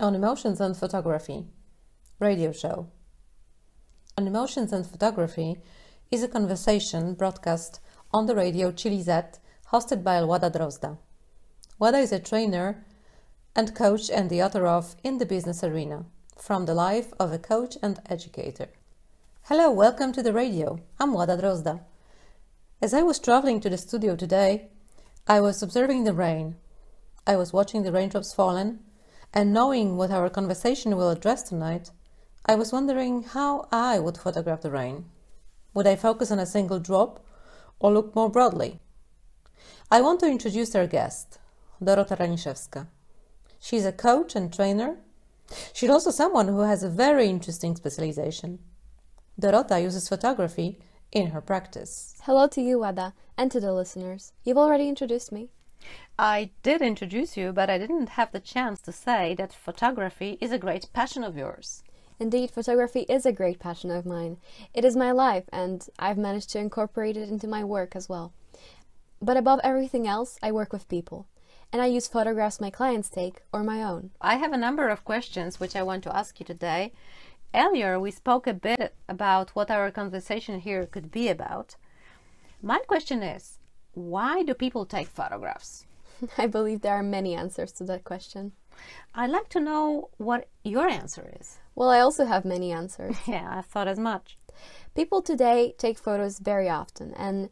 on emotions and photography radio show. On emotions and photography is a conversation broadcast on the radio Chili Z, hosted by Elwada Drozda. Wada is a trainer and coach and the author of In the Business Arena, from the life of a coach and educator. Hello, welcome to the radio. I'm Wada Drozda. As I was traveling to the studio today, I was observing the rain. I was watching the raindrops fallen and knowing what our conversation will address tonight, I was wondering how I would photograph the rain. Would I focus on a single drop or look more broadly? I want to introduce our guest, Dorota Raniszewska. She's a coach and trainer. She's also someone who has a very interesting specialization. Dorota uses photography in her practice. Hello to you, Wada, and to the listeners. You've already introduced me. I did introduce you, but I didn't have the chance to say that photography is a great passion of yours. Indeed, photography is a great passion of mine. It is my life, and I've managed to incorporate it into my work as well. But above everything else, I work with people, and I use photographs my clients take or my own. I have a number of questions which I want to ask you today. Earlier, we spoke a bit about what our conversation here could be about. My question is why do people take photographs? I believe there are many answers to that question. I'd like to know what your answer is. Well, I also have many answers. yeah, I thought as much. People today take photos very often and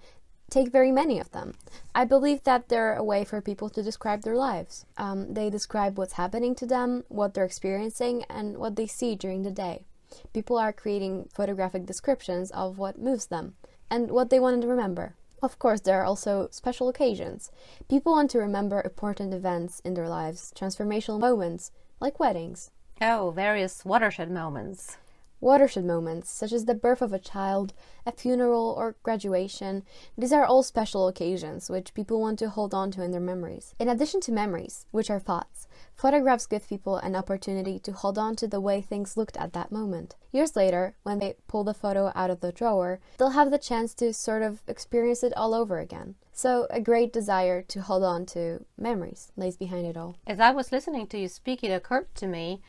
take very many of them. I believe that they're a way for people to describe their lives. Um, they describe what's happening to them, what they're experiencing, and what they see during the day. People are creating photographic descriptions of what moves them and what they want to remember. Of course, there are also special occasions. People want to remember important events in their lives, transformational moments, like weddings. Oh, various watershed moments. Watershed moments, such as the birth of a child, a funeral, or graduation, these are all special occasions which people want to hold on to in their memories. In addition to memories, which are thoughts, photographs give people an opportunity to hold on to the way things looked at that moment. Years later, when they pull the photo out of the drawer, they'll have the chance to sort of experience it all over again. So, a great desire to hold on to memories lays behind it all. As I was listening to you speak, it occurred to me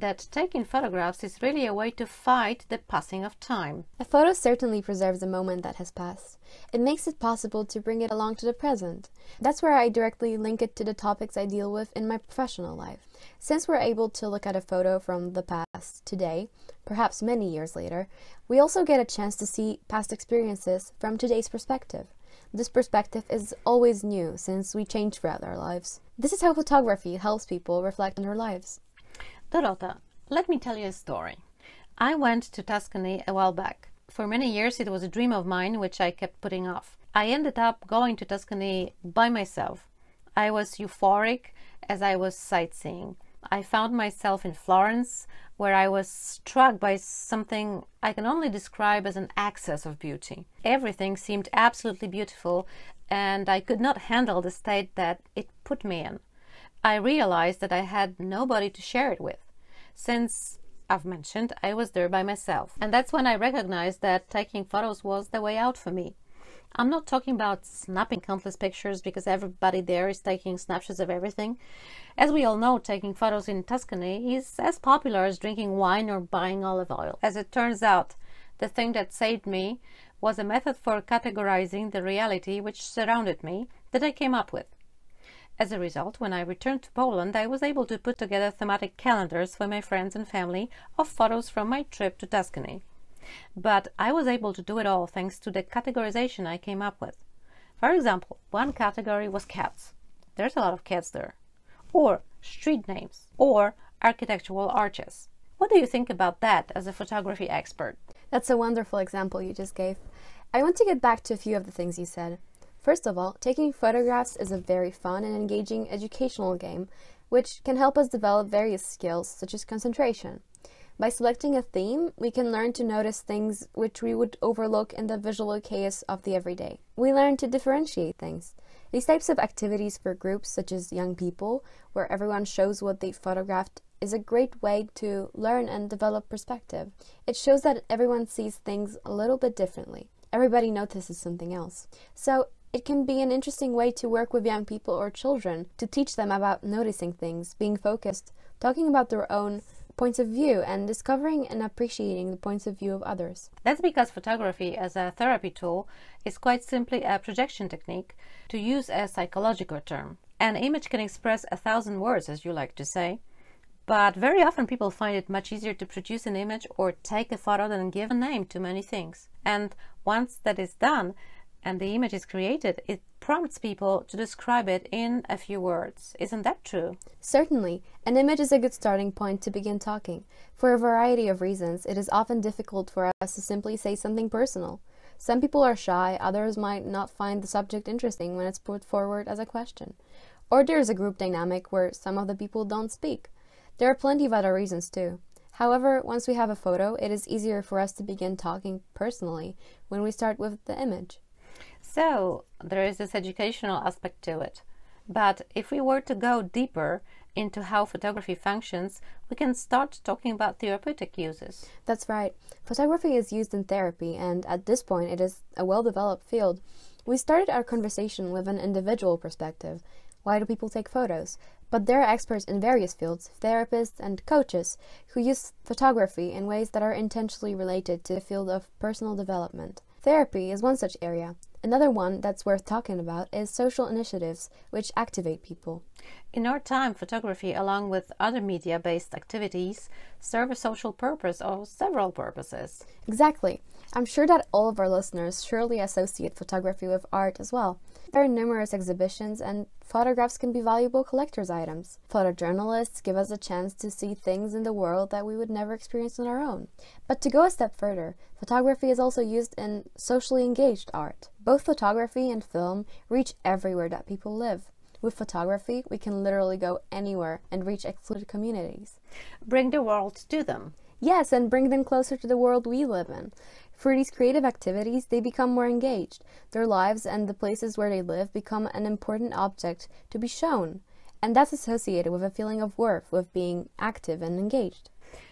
that taking photographs is really a way to fight the passing of time. A photo certainly preserves a moment that has passed. It makes it possible to bring it along to the present. That's where I directly link it to the topics I deal with in my professional life. Since we're able to look at a photo from the past today, perhaps many years later, we also get a chance to see past experiences from today's perspective. This perspective is always new since we change throughout our lives. This is how photography helps people reflect on their lives. Dorota, let me tell you a story. I went to Tuscany a while back. For many years, it was a dream of mine which I kept putting off. I ended up going to Tuscany by myself. I was euphoric as I was sightseeing. I found myself in Florence, where I was struck by something I can only describe as an excess of beauty. Everything seemed absolutely beautiful, and I could not handle the state that it put me in. I realized that I had nobody to share it with, since I've mentioned I was there by myself. And that's when I recognized that taking photos was the way out for me. I'm not talking about snapping countless pictures because everybody there is taking snapshots of everything. As we all know, taking photos in Tuscany is as popular as drinking wine or buying olive oil. As it turns out, the thing that saved me was a method for categorizing the reality which surrounded me that I came up with. As a result, when I returned to Poland, I was able to put together thematic calendars for my friends and family of photos from my trip to Tuscany. But I was able to do it all thanks to the categorization I came up with. For example, one category was cats. There's a lot of cats there. Or street names. Or architectural arches. What do you think about that as a photography expert? That's a wonderful example you just gave. I want to get back to a few of the things you said. First of all, taking photographs is a very fun and engaging educational game, which can help us develop various skills, such as concentration. By selecting a theme, we can learn to notice things which we would overlook in the visual chaos of the everyday. We learn to differentiate things. These types of activities for groups, such as young people, where everyone shows what they photographed, is a great way to learn and develop perspective. It shows that everyone sees things a little bit differently. Everybody notices something else. So it can be an interesting way to work with young people or children to teach them about noticing things, being focused, talking about their own points of view and discovering and appreciating the points of view of others. That's because photography as a therapy tool is quite simply a projection technique to use a psychological term. An image can express a thousand words, as you like to say, but very often people find it much easier to produce an image or take a photo than give a name to many things. And once that is done, and the image is created, it prompts people to describe it in a few words. Isn't that true? Certainly. An image is a good starting point to begin talking. For a variety of reasons, it is often difficult for us to simply say something personal. Some people are shy, others might not find the subject interesting when it's put forward as a question. Or there is a group dynamic where some of the people don't speak. There are plenty of other reasons too. However, once we have a photo, it is easier for us to begin talking personally when we start with the image. So there is this educational aspect to it. But if we were to go deeper into how photography functions, we can start talking about therapeutic uses. That's right. Photography is used in therapy, and at this point, it is a well developed field. We started our conversation with an individual perspective. Why do people take photos? But there are experts in various fields, therapists and coaches, who use photography in ways that are intentionally related to the field of personal development. Therapy is one such area. Another one that's worth talking about is social initiatives, which activate people. In our time, photography, along with other media based activities, serve a social purpose or several purposes. Exactly. I'm sure that all of our listeners surely associate photography with art as well. There are numerous exhibitions, and photographs can be valuable collector's items. Photojournalists give us a chance to see things in the world that we would never experience on our own. But to go a step further, photography is also used in socially engaged art. Both photography and film reach everywhere that people live. With photography, we can literally go anywhere and reach excluded communities. Bring the world to them. Yes, and bring them closer to the world we live in. For these creative activities, they become more engaged. Their lives and the places where they live become an important object to be shown. And that's associated with a feeling of worth, with being active and engaged.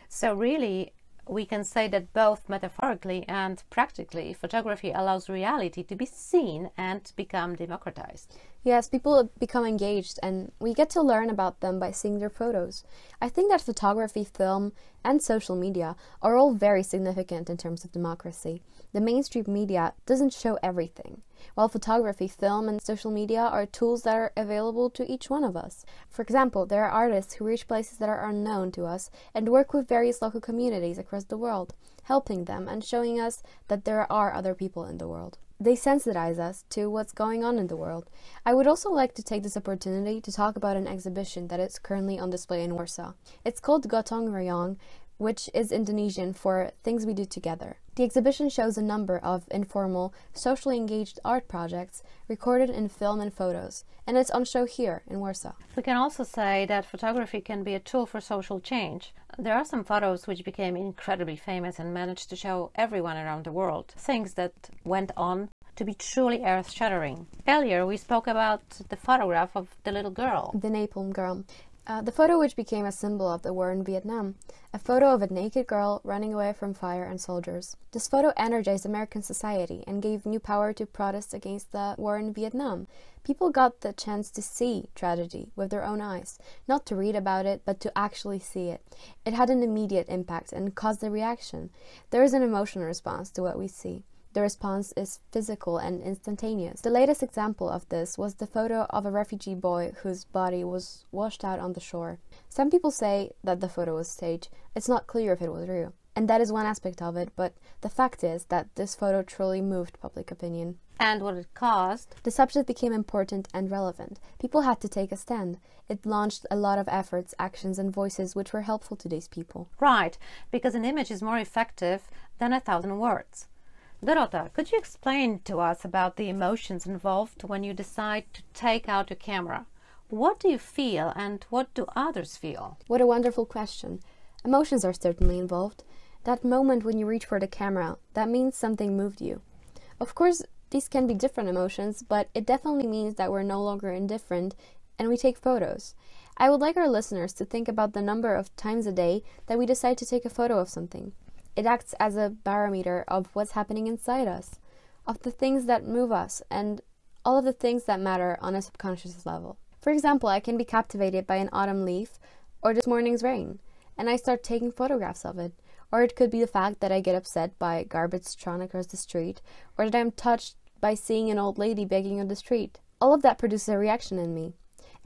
So, really, we can say that both metaphorically and practically, photography allows reality to be seen and become democratized. Yes, people become engaged and we get to learn about them by seeing their photos. I think that photography, film, and social media are all very significant in terms of democracy. The mainstream media doesn't show everything, while photography, film, and social media are tools that are available to each one of us. For example, there are artists who reach places that are unknown to us and work with various local communities across the world, helping them and showing us that there are other people in the world they sensitize us to what's going on in the world. I would also like to take this opportunity to talk about an exhibition that is currently on display in Warsaw. It's called Gotong Royong, which is Indonesian for Things We Do Together. The exhibition shows a number of informal, socially engaged art projects recorded in film and photos, and it's on show here in Warsaw. We can also say that photography can be a tool for social change. There are some photos which became incredibly famous and managed to show everyone around the world things that went on to be truly earth shattering. Earlier, we spoke about the photograph of the little girl. The Napalm Girl. Uh, the photo, which became a symbol of the war in Vietnam, a photo of a naked girl running away from fire and soldiers. This photo energized American society and gave new power to protests against the war in Vietnam. People got the chance to see tragedy with their own eyes, not to read about it, but to actually see it. It had an immediate impact and caused a reaction. There is an emotional response to what we see. The response is physical and instantaneous. The latest example of this was the photo of a refugee boy whose body was washed out on the shore. Some people say that the photo was staged. It's not clear if it was real. And that is one aspect of it, but the fact is that this photo truly moved public opinion. And what it caused? The subject became important and relevant. People had to take a stand. It launched a lot of efforts, actions, and voices which were helpful to these people. Right, because an image is more effective than a thousand words. Dorota, could you explain to us about the emotions involved when you decide to take out your camera? What do you feel and what do others feel? What a wonderful question. Emotions are certainly involved. That moment when you reach for the camera, that means something moved you. Of course, these can be different emotions, but it definitely means that we're no longer indifferent and we take photos. I would like our listeners to think about the number of times a day that we decide to take a photo of something. It acts as a barometer of what's happening inside us, of the things that move us, and all of the things that matter on a subconscious level. For example, I can be captivated by an autumn leaf or this morning's rain, and I start taking photographs of it. Or it could be the fact that I get upset by garbage thrown across the street, or that I'm touched by seeing an old lady begging on the street. All of that produces a reaction in me,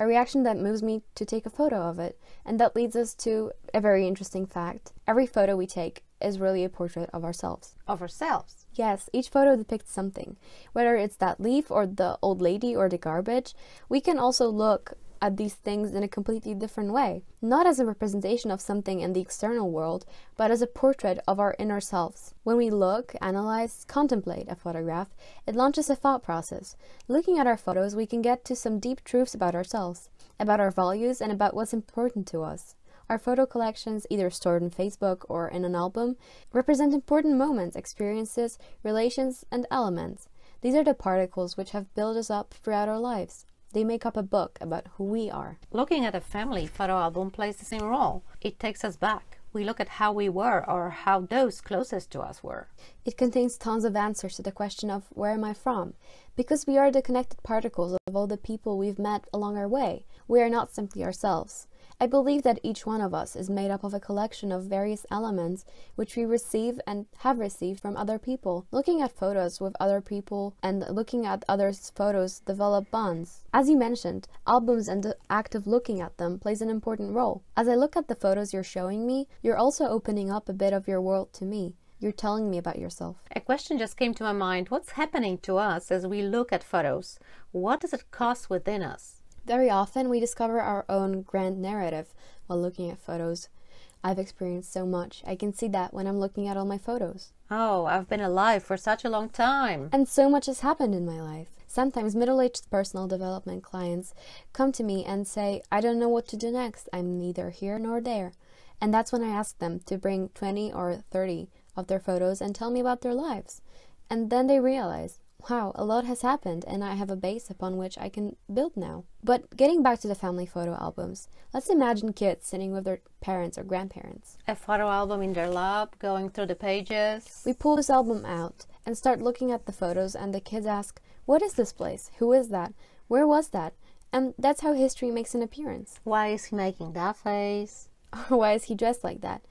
a reaction that moves me to take a photo of it, and that leads us to a very interesting fact. Every photo we take is really a portrait of ourselves. Of ourselves? Yes, each photo depicts something. Whether it's that leaf or the old lady or the garbage, we can also look at these things in a completely different way, not as a representation of something in the external world, but as a portrait of our inner selves. When we look, analyze, contemplate a photograph, it launches a thought process. Looking at our photos, we can get to some deep truths about ourselves, about our values, and about what's important to us. Our photo collections, either stored in Facebook or in an album, represent important moments, experiences, relations, and elements. These are the particles which have built us up throughout our lives. They make up a book about who we are. Looking at a family photo album plays the same role. It takes us back. We look at how we were or how those closest to us were. It contains tons of answers to the question of where am I from? Because we are the connected particles of all the people we've met along our way. We are not simply ourselves. I believe that each one of us is made up of a collection of various elements which we receive and have received from other people. Looking at photos with other people and looking at others' photos develop bonds. As you mentioned, albums and the act of looking at them plays an important role. As I look at the photos you're showing me, you're also opening up a bit of your world to me you're telling me about yourself. A question just came to my mind. What's happening to us as we look at photos? What does it cause within us? Very often, we discover our own grand narrative while looking at photos. I've experienced so much. I can see that when I'm looking at all my photos. Oh, I've been alive for such a long time. And so much has happened in my life. Sometimes middle aged personal development clients come to me and say, I don't know what to do next. I'm neither here nor there. And that's when I ask them to bring 20 or 30 of their photos and tell me about their lives. And then they realize, wow, a lot has happened and I have a base upon which I can build now. But getting back to the family photo albums, let's imagine kids sitting with their parents or grandparents. A photo album in their lap, going through the pages. We pull this album out and start looking at the photos, and the kids ask, What is this place? Who is that? Where was that? And that's how history makes an appearance. Why is he making that face? Or why is he dressed like that?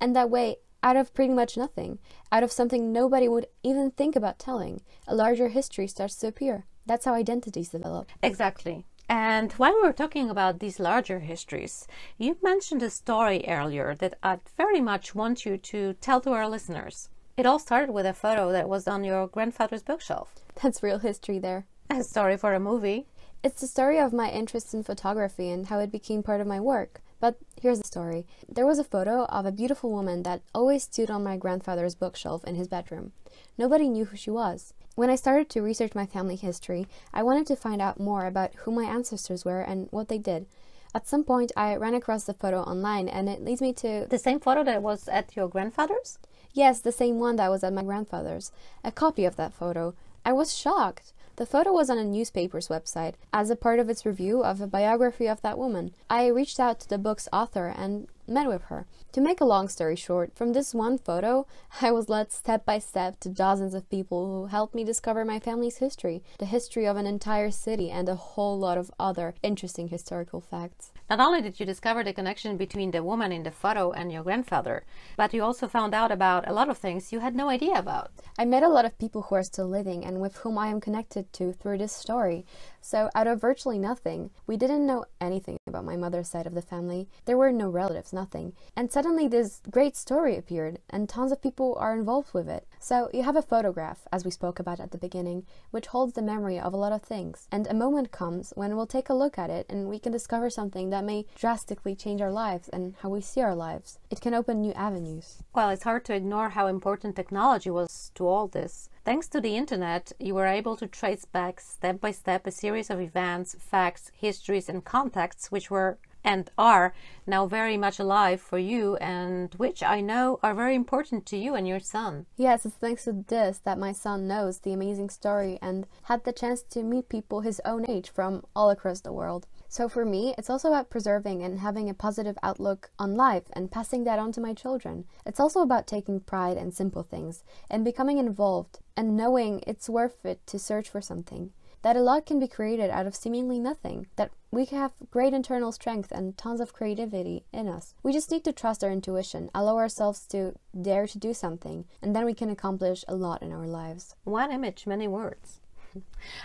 And that way, out of pretty much nothing, out of something nobody would even think about telling, a larger history starts to appear. That's how identities develop. Exactly. And while we were talking about these larger histories, you mentioned a story earlier that I very much want you to tell to our listeners. It all started with a photo that was on your grandfather's bookshelf. That's real history there. A story for a movie. It's the story of my interest in photography and how it became part of my work. But here's the story. There was a photo of a beautiful woman that always stood on my grandfather's bookshelf in his bedroom. Nobody knew who she was. When I started to research my family history, I wanted to find out more about who my ancestors were and what they did. At some point, I ran across the photo online and it leads me to. The same photo that was at your grandfather's? Yes, the same one that was at my grandfather's. A copy of that photo. I was shocked. The photo was on a newspaper's website as a part of its review of a biography of that woman. I reached out to the book's author and met with her. To make a long story short, from this one photo, I was led step by step to dozens of people who helped me discover my family's history, the history of an entire city, and a whole lot of other interesting historical facts. Not only did you discover the connection between the woman in the photo and your grandfather, but you also found out about a lot of things you had no idea about. I met a lot of people who are still living and with whom I am connected to through this story. So, out of virtually nothing, we didn't know anything about my mother's side of the family. There were no relatives, nothing. And suddenly, this great story appeared, and tons of people are involved with it. So, you have a photograph, as we spoke about at the beginning, which holds the memory of a lot of things. And a moment comes when we'll take a look at it and we can discover something that may drastically change our lives and how we see our lives. It can open new avenues. Well, it's hard to ignore how important technology was to all this. Thanks to the internet, you were able to trace back step by step a series of events, facts, histories, and contexts which were and are now very much alive for you and which I know are very important to you and your son. Yes, it's thanks to this that my son knows the amazing story and had the chance to meet people his own age from all across the world. So for me, it's also about preserving and having a positive outlook on life and passing that on to my children. It's also about taking pride in simple things and becoming involved and knowing it's worth it to search for something. That a lot can be created out of seemingly nothing, that we have great internal strength and tons of creativity in us. We just need to trust our intuition, allow ourselves to dare to do something, and then we can accomplish a lot in our lives. One image, many words.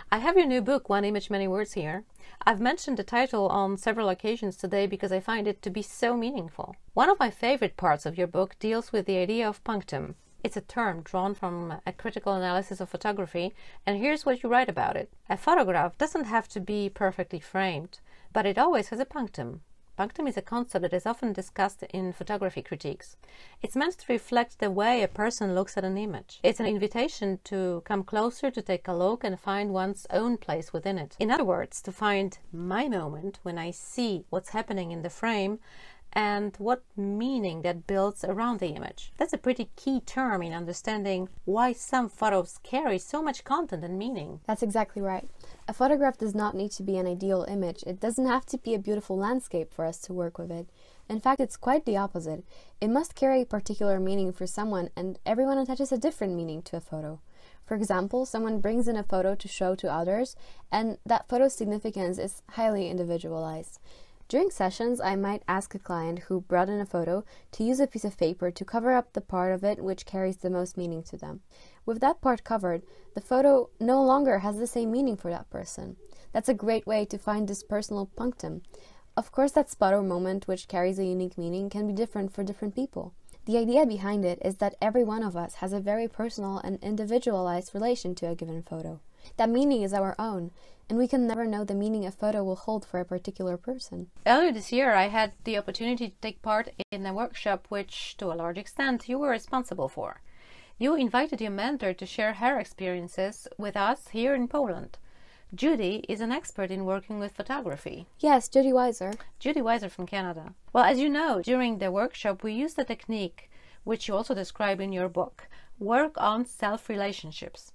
I have your new book, One Image, Many Words, here. I've mentioned the title on several occasions today because I find it to be so meaningful. One of my favorite parts of your book deals with the idea of punctum. It's a term drawn from a critical analysis of photography, and here's what you write about it. A photograph doesn't have to be perfectly framed, but it always has a punctum. Punctum is a concept that is often discussed in photography critiques. It's meant to reflect the way a person looks at an image. It's an invitation to come closer, to take a look, and find one's own place within it. In other words, to find my moment when I see what's happening in the frame and what meaning that builds around the image. That's a pretty key term in understanding why some photos carry so much content and meaning. That's exactly right. A photograph does not need to be an ideal image. It doesn't have to be a beautiful landscape for us to work with it. In fact, it's quite the opposite. It must carry a particular meaning for someone, and everyone attaches a different meaning to a photo. For example, someone brings in a photo to show to others, and that photo's significance is highly individualized. During sessions, I might ask a client who brought in a photo to use a piece of paper to cover up the part of it which carries the most meaning to them. With that part covered, the photo no longer has the same meaning for that person. That's a great way to find this personal punctum. Of course, that spot or moment which carries a unique meaning can be different for different people. The idea behind it is that every one of us has a very personal and individualized relation to a given photo. That meaning is our own, and we can never know the meaning a photo will hold for a particular person. Earlier this year, I had the opportunity to take part in a workshop which, to a large extent, you were responsible for. You invited your mentor to share her experiences with us here in Poland. Judy is an expert in working with photography. Yes, Judy Weiser. Judy Weiser from Canada. Well, as you know, during the workshop, we used a technique which you also describe in your book work on self relationships.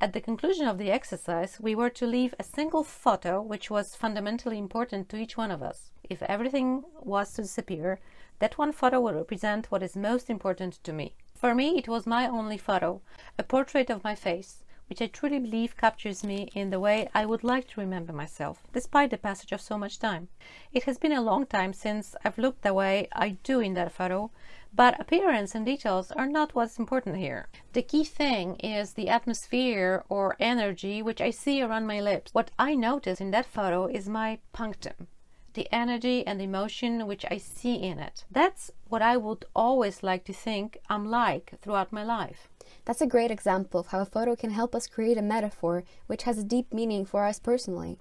At the conclusion of the exercise, we were to leave a single photo which was fundamentally important to each one of us. If everything was to disappear, that one photo would represent what is most important to me. For me, it was my only photo, a portrait of my face, which I truly believe captures me in the way I would like to remember myself, despite the passage of so much time. It has been a long time since I've looked the way I do in that photo, but appearance and details are not what's important here. The key thing is the atmosphere or energy which I see around my lips. What I notice in that photo is my punctum the energy and emotion which I see in it. That's what I would always like to think I'm like throughout my life. That's a great example of how a photo can help us create a metaphor which has a deep meaning for us personally.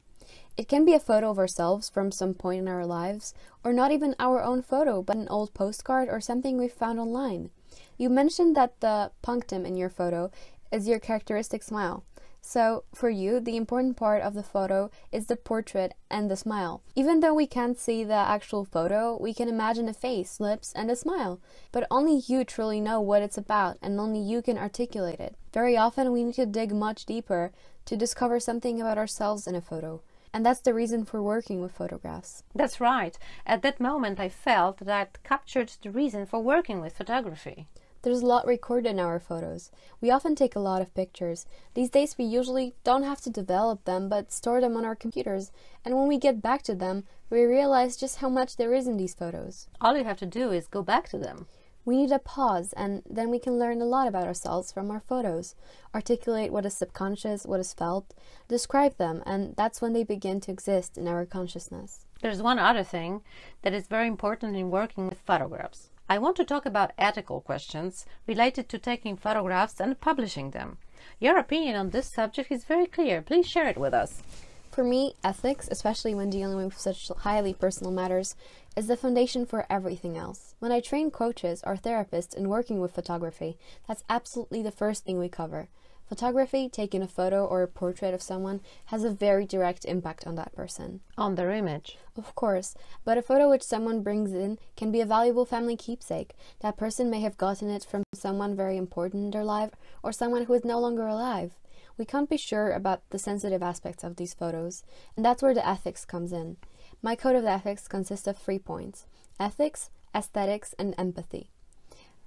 It can be a photo of ourselves from some point in our lives, or not even our own photo, but an old postcard or something we found online. You mentioned that the punctum in your photo is your characteristic smile. So, for you, the important part of the photo is the portrait and the smile. Even though we can't see the actual photo, we can imagine a face, lips, and a smile. But only you truly know what it's about, and only you can articulate it. Very often, we need to dig much deeper to discover something about ourselves in a photo. And that's the reason for working with photographs. That's right. At that moment, I felt that captured the reason for working with photography. There's a lot recorded in our photos. We often take a lot of pictures. These days, we usually don't have to develop them but store them on our computers. And when we get back to them, we realize just how much there is in these photos. All you have to do is go back to them. We need a pause, and then we can learn a lot about ourselves from our photos, articulate what is subconscious, what is felt, describe them, and that's when they begin to exist in our consciousness. There's one other thing that is very important in working with photographs. I want to talk about ethical questions related to taking photographs and publishing them. Your opinion on this subject is very clear. Please share it with us. For me, ethics, especially when dealing with such highly personal matters, is the foundation for everything else. When I train coaches or therapists in working with photography, that's absolutely the first thing we cover. Photography, taking a photo or a portrait of someone, has a very direct impact on that person. On their image. Of course, but a photo which someone brings in can be a valuable family keepsake. That person may have gotten it from someone very important in their life or someone who is no longer alive. We can't be sure about the sensitive aspects of these photos, and that's where the ethics comes in. My code of ethics consists of three points ethics, aesthetics, and empathy.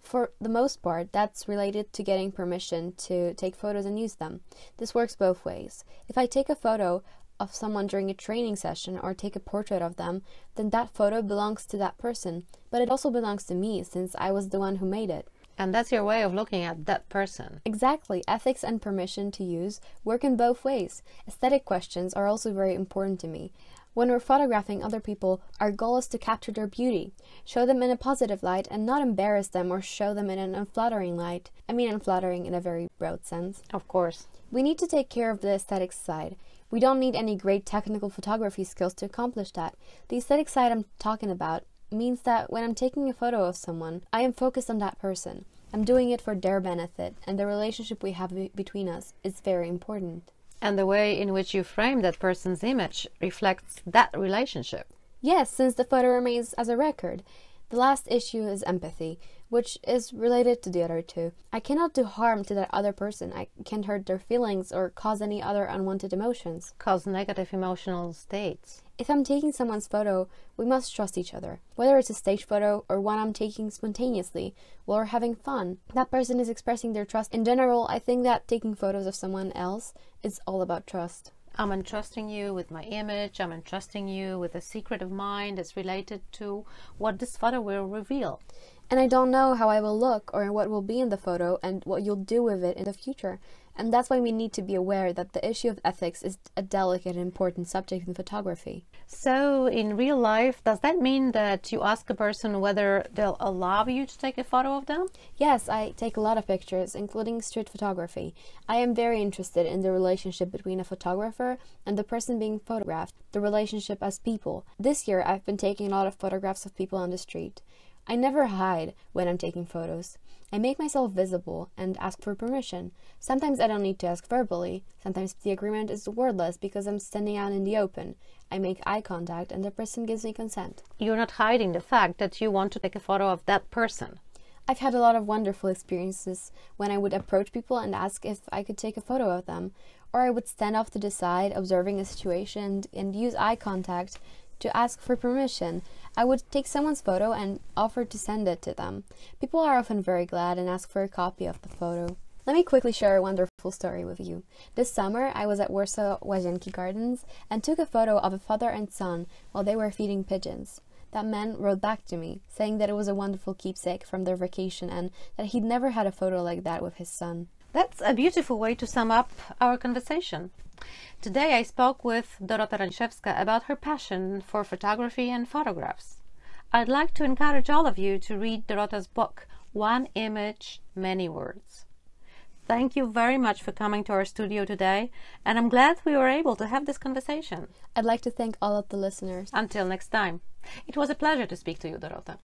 For the most part, that's related to getting permission to take photos and use them. This works both ways. If I take a photo of someone during a training session or take a portrait of them, then that photo belongs to that person, but it also belongs to me since I was the one who made it. And that's your way of looking at that person. Exactly. Ethics and permission to use work in both ways. Aesthetic questions are also very important to me. When we're photographing other people, our goal is to capture their beauty, show them in a positive light, and not embarrass them or show them in an unflattering light. I mean, unflattering in a very broad sense. Of course. We need to take care of the aesthetic side. We don't need any great technical photography skills to accomplish that. The aesthetic side I'm talking about means that when I'm taking a photo of someone, I am focused on that person. I'm doing it for their benefit, and the relationship we have between us is very important. And the way in which you frame that person's image reflects that relationship. Yes, since the photo remains as a record. The last issue is empathy, which is related to the other two. I cannot do harm to that other person. I can't hurt their feelings or cause any other unwanted emotions. Cause negative emotional states. If I'm taking someone's photo, we must trust each other. Whether it's a stage photo or one I'm taking spontaneously while we're having fun, that person is expressing their trust. In general, I think that taking photos of someone else is all about trust. I'm entrusting you with my image, I'm entrusting you with a secret of mine that's related to what this photo will reveal and I don't know how I will look or what will be in the photo and what you'll do with it in the future. And that's why we need to be aware that the issue of ethics is a delicate and important subject in photography. So, in real life, does that mean that you ask a person whether they'll allow you to take a photo of them? Yes, I take a lot of pictures, including street photography. I am very interested in the relationship between a photographer and the person being photographed, the relationship as people. This year, I've been taking a lot of photographs of people on the street. I never hide when I'm taking photos. I make myself visible and ask for permission. Sometimes I don't need to ask verbally. Sometimes the agreement is wordless because I'm standing out in the open. I make eye contact and the person gives me consent. You're not hiding the fact that you want to take a photo of that person. I've had a lot of wonderful experiences when I would approach people and ask if I could take a photo of them, or I would stand off to the side, observing a situation and use eye contact to ask for permission. I would take someone's photo and offer to send it to them. People are often very glad and ask for a copy of the photo. Let me quickly share a wonderful story with you. This summer, I was at Warsaw Wajenki Gardens and took a photo of a father and son while they were feeding pigeons. That man wrote back to me, saying that it was a wonderful keepsake from their vacation and that he'd never had a photo like that with his son. That's a beautiful way to sum up our conversation. Today I spoke with Dorota Raniszewska about her passion for photography and photographs. I'd like to encourage all of you to read Dorota's book, One Image, Many Words. Thank you very much for coming to our studio today, and I'm glad we were able to have this conversation. I'd like to thank all of the listeners. Until next time. It was a pleasure to speak to you, Dorota.